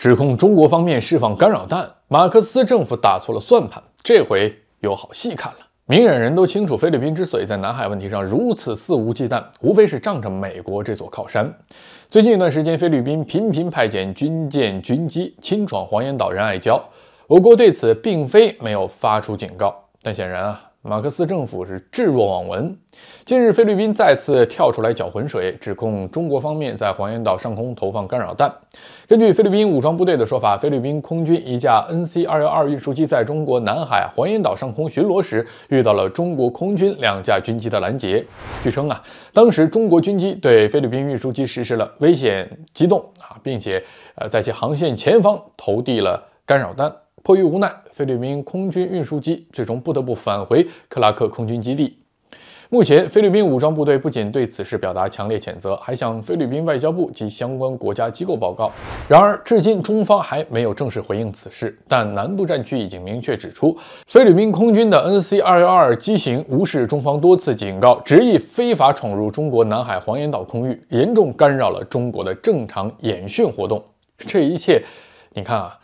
指控中国方面释放干扰弹，马克思政府打错了算盘，这回有好戏看了。明眼人都清楚，菲律宾之所以在南海问题上如此肆无忌惮，无非是仗着美国这座靠山。最近一段时间，菲律宾频频派遣军舰、军机侵闯黄岩岛、仁爱礁，我国对此并非没有发出警告，但显然啊。马克思政府是置若罔闻。近日，菲律宾再次跳出来搅浑水，指控中国方面在黄岩岛上空投放干扰弹。根据菲律宾武装部队的说法，菲律宾空军一架 Nc 二幺二运输机在中国南海黄岩岛上空巡逻时，遇到了中国空军两架军机的拦截。据称啊，当时中国军机对菲律宾运输机实施了危险机动啊，并且呃在其航线前方投递了干扰弹。迫于无奈，菲律宾空军运输机最终不得不返回克拉克空军基地。目前，菲律宾武装部队不仅对此事表达强烈谴责，还向菲律宾外交部及相关国家机构报告。然而，至今中方还没有正式回应此事。但南部战区已经明确指出，菲律宾空军的 Nc-212 机型无视中方多次警告，执意非法闯入中国南海黄岩岛空域，严重干扰了中国的正常演训活动。这一切，你看啊。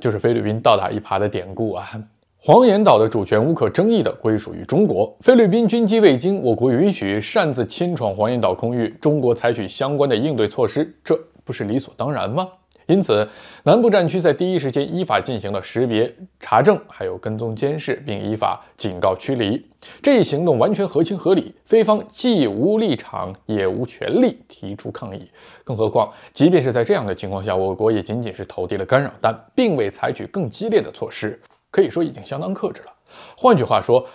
就是菲律宾倒打一耙的典故啊！黄岩岛的主权无可争议地归属于中国。菲律宾军机未经我国允许擅自侵闯黄岩岛空域，中国采取相关的应对措施，这不是理所当然吗？因此，南部战区在第一时间依法进行了识别、查证，还有跟踪监视，并依法警告驱离。这一行动完全合情合理，菲方既无立场，也无权利提出抗议。更何况，即便是在这样的情况下，我国也仅仅是投递了干扰弹，并未采取更激烈的措施，可以说已经相当克制了。换句话说，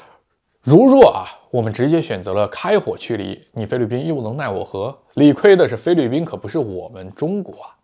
如若啊，我们直接选择了开火驱离，你菲律宾又能奈我何？理亏的是菲律宾，可不是我们中国啊。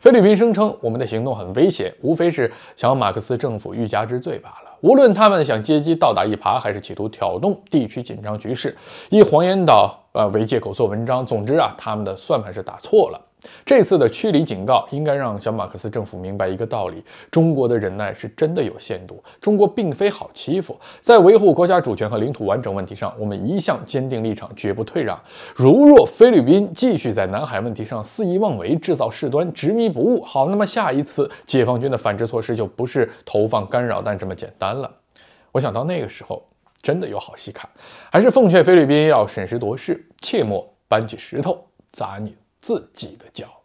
菲律宾声称我们的行动很危险，无非是想马克思政府欲加之罪罢了。无论他们想借机倒打一耙，还是企图挑动地区紧张局势，以黄岩岛呃为借口做文章，总之啊，他们的算盘是打错了。这次的驱离警告应该让小马克思政府明白一个道理：中国的忍耐是真的有限度，中国并非好欺负。在维护国家主权和领土完整问题上，我们一向坚定立场，绝不退让。如若菲律宾继续在南海问题上肆意妄为，制造事端，执迷不悟，好，那么下一次解放军的反制措施就不是投放干扰弹这么简单了。我想到那个时候，真的有好戏看。还是奉劝菲律宾要审时度势，切莫搬起石头砸你。自己的脚。